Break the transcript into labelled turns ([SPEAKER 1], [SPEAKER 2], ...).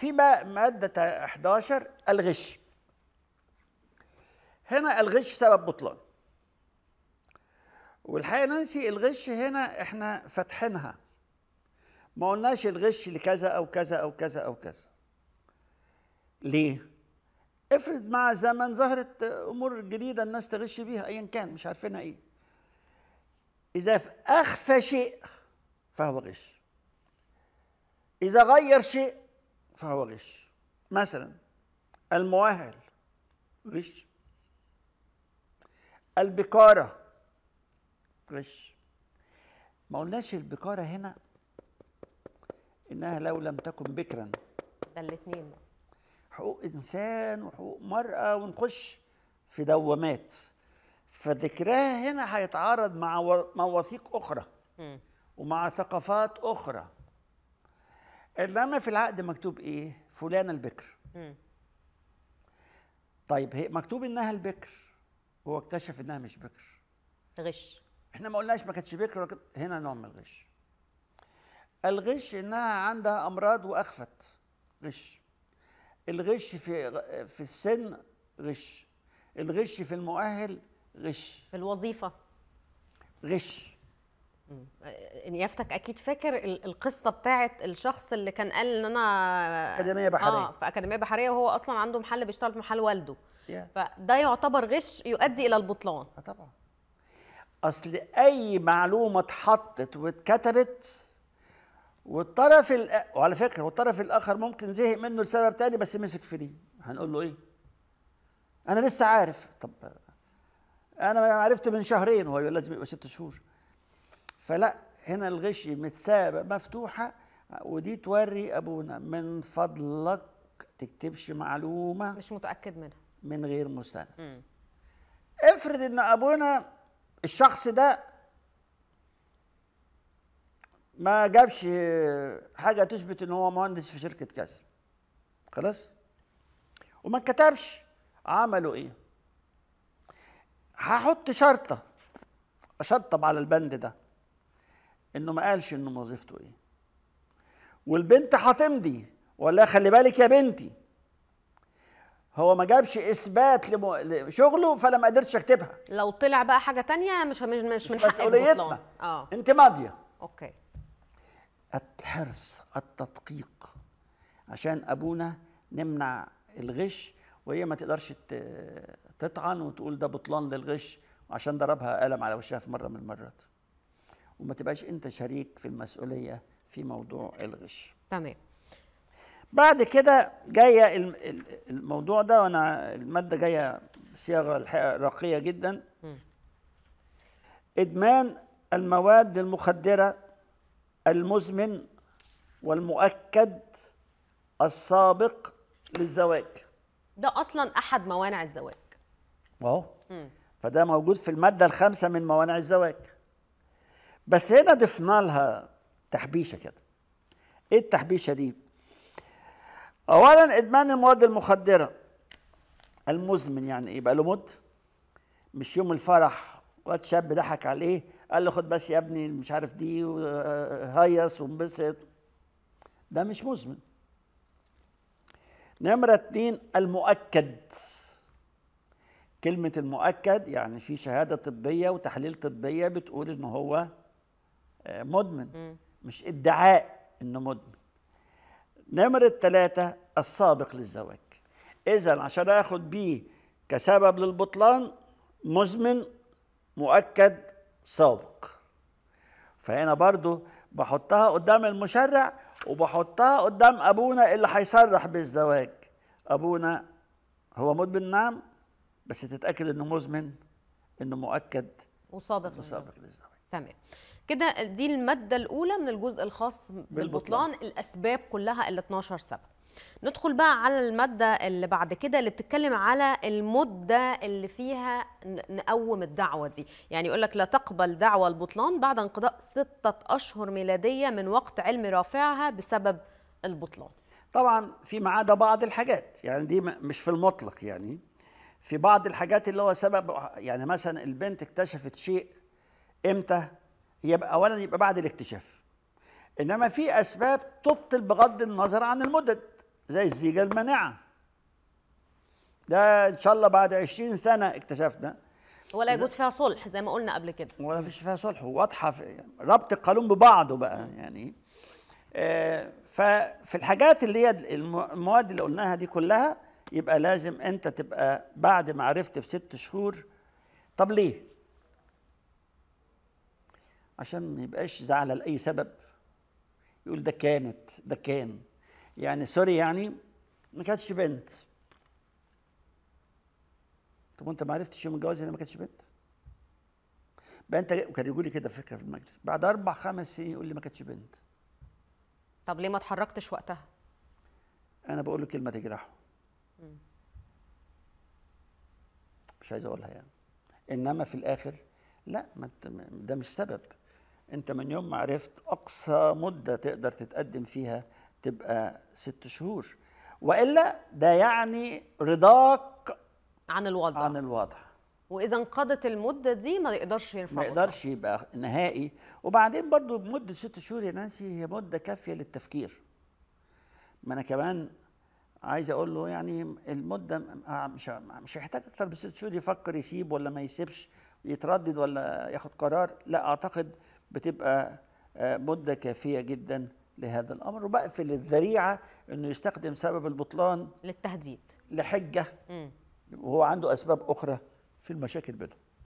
[SPEAKER 1] في بقى مادة 11 الغش هنا الغش سبب بطلان والحقيقة نانسي الغش هنا احنا فاتحينها ما قلناش الغش لكذا أو كذا أو كذا أو كذا ليه؟ افرض مع الزمن ظهرت أمور جديدة الناس تغش بيها أيا كان مش عارفينها إيه إذا أخفى شيء فهو غش إذا غير شيء فهو غش مثلا المؤهل غش البكارة غش ما قلناش البكارة هنا إنها لو لم تكن بكرا ده الاتنين حقوق إنسان وحقوق مرأة ونخش في دوامات فذكرها هنا هيتعارض مع مواثيق أخرى م. ومع ثقافات أخرى انما في العقد مكتوب ايه فلانه البكر طيب هي مكتوب انها البكر هو اكتشف انها مش بكر غش احنا ما قلناش ما كانتش بكر هنا نوع من الغش الغش انها عندها امراض واخفت غش الغش في في السن غش الغش في المؤهل غش في الوظيفه غش
[SPEAKER 2] آه، نيافتك اكيد فاكر القصه بتاعه الشخص اللي كان قال ان انا اكاديميه آه، بحريه اه في اكاديميه بحريه وهو اصلا عنده محل بيشتغل في محل والده yeah. فده يعتبر غش يؤدي الى البطلان آه طبعا
[SPEAKER 1] اصل اي معلومه اتحطت واتكتبت والطرف الأ... وعلى فكره والطرف الاخر ممكن زهق منه لسبب تاني بس مسك في دي هنقول له ايه انا لسه عارف طب انا عرفت من شهرين هو لازم يبقى ست شهور فلا هنا الغش متسابة مفتوحة ودي توري أبونا من فضلك تكتبش معلومة مش متأكد منها من غير مستند افرض ان ابونا الشخص ده ما جابش حاجه تثبت ان هو مهندس في شركه كذا خلاص وما كتبش عملوا ايه هحط شرطه اشطب على البند ده انه ما قالش انه وظيفته ايه والبنت هتمضي ولا خلي بالك يا بنتي هو ما جابش اثبات لشغله فانا ما قدرتش اكتبها
[SPEAKER 2] لو طلع بقى حاجه تانية مش مش, مش من حق مسؤوليتنا
[SPEAKER 1] اه انت ماضيه اوكي الحرص التدقيق عشان ابونا نمنع الغش وهي ما تقدرش تطعن وتقول ده بطلان للغش عشان ضربها قلم على وشها في مره من المرات وما تبقاش انت شريك في المسؤوليه في موضوع الغش
[SPEAKER 2] تمام بعد
[SPEAKER 1] كده جايه الموضوع ده وانا الماده جايه بصياغه راقيه جدا م. ادمان المواد المخدره المزمن والمؤكد السابق للزواج
[SPEAKER 2] ده اصلا احد موانع الزواج
[SPEAKER 1] اهو فده موجود في الماده الخامسه من موانع الزواج بس هنا ضفنا لها تحبيشه كده ايه التحبيشه دي اولا ادمان المواد المخدره المزمن يعني ايه بقى له مد مش يوم الفرح واد شاب ضحك عليه قال له خد بس يا ابني مش عارف دي هيص وانبسط ده مش مزمن نمرة اتنين المؤكد كلمة المؤكد يعني في شهادة طبية وتحليل طبية بتقول إن هو مدمن مش ادعاء انه مدمن نمرة ثلاثة السابق للزواج إذا عشان آخد بيه كسبب للبطلان مزمن مؤكد سابق فهنا برضو بحطها قدام المشرع وبحطها قدام أبونا اللي هيصرح بالزواج أبونا هو مدمن نعم بس تتأكد إنه مزمن إنه مؤكد وسابق وسابق للزواج تمام
[SPEAKER 2] كده دي الماده الاولى من الجزء الخاص بالبطلان, الاسباب كلها ال 12 سبب ندخل بقى على الماده اللي بعد كده اللي بتتكلم على المده اللي فيها نقوم الدعوه دي يعني يقول لك لا تقبل دعوه البطلان بعد انقضاء سته اشهر ميلاديه من وقت علم رافعها بسبب البطلان
[SPEAKER 1] طبعا ما عدا بعض الحاجات يعني دي مش في المطلق يعني في بعض الحاجات اللي هو سبب يعني مثلا البنت اكتشفت شيء امتى يبقى اولا يبقى بعد الاكتشاف انما في اسباب تبطل بغض النظر عن المدد زي الزيجه المانعه ده ان شاء الله بعد 20 سنه اكتشفنا ولا يجوز فيها صلح زي ما قلنا قبل كده ولا فيش فيها صلح واضحه في ربط القانون ببعضه بقى يعني آه، ففي الحاجات اللي هي المواد اللي قلناها دي كلها يبقى لازم انت تبقى بعد ما عرفت بست شهور طب ليه عشان ما يبقاش زعل لاي سبب يقول ده كانت ده كان يعني سوري يعني ما كانتش بنت طب وانت ما عرفتش يوم الجواز ان ما كانتش بنت بقى انت كان يقول لي كده فكره في المجلس بعد اربع خمس سنين يقول لي ما كانتش بنت
[SPEAKER 2] طب ليه ما اتحركتش وقتها
[SPEAKER 1] انا بقول له كلمه تجرحه مش عايز اقولها يعني انما في الاخر لا ما ده مش سبب انت من يوم ما عرفت اقصى مده تقدر تتقدم فيها تبقى ست شهور والا ده يعني رضاك عن الوضع عن الوضع واذا انقضت المده دي ما يقدرش يرفع ما يقدرش يبقى نهائي وبعدين برضو بمده ست شهور يا نانسي هي مده كافيه للتفكير ما انا كمان عايز اقول له يعني المده مش مش هيحتاج اكتر من ست شهور يفكر يسيب ولا ما يسيبش يتردد ولا ياخد قرار لا اعتقد بتبقى آه، مدة كافية جدا لهذا الأمر وبقفل الذريعة أنه يستخدم سبب البطلان للتهديد لحجة وهو عنده أسباب أخرى في المشاكل بينهم